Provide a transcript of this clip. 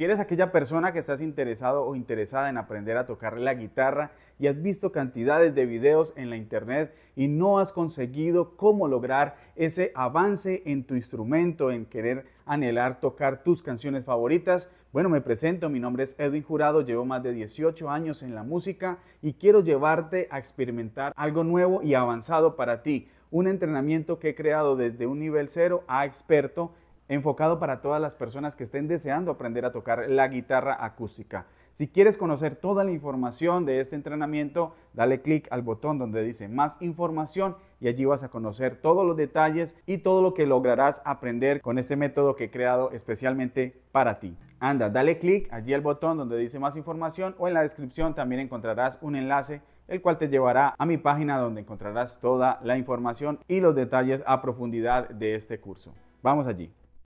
Si eres aquella persona que estás interesado o interesada en aprender a tocar la guitarra y has visto cantidades de videos en la internet y no has conseguido cómo lograr ese avance en tu instrumento, en querer anhelar tocar tus canciones favoritas, bueno, me presento, mi nombre es Edwin Jurado, llevo más de 18 años en la música y quiero llevarte a experimentar algo nuevo y avanzado para ti, un entrenamiento que he creado desde un nivel cero a experto enfocado para todas las personas que estén deseando aprender a tocar la guitarra acústica. Si quieres conocer toda la información de este entrenamiento, dale clic al botón donde dice más información y allí vas a conocer todos los detalles y todo lo que lograrás aprender con este método que he creado especialmente para ti. Anda, dale clic allí al botón donde dice más información o en la descripción también encontrarás un enlace el cual te llevará a mi página donde encontrarás toda la información y los detalles a profundidad de este curso. Vamos allí.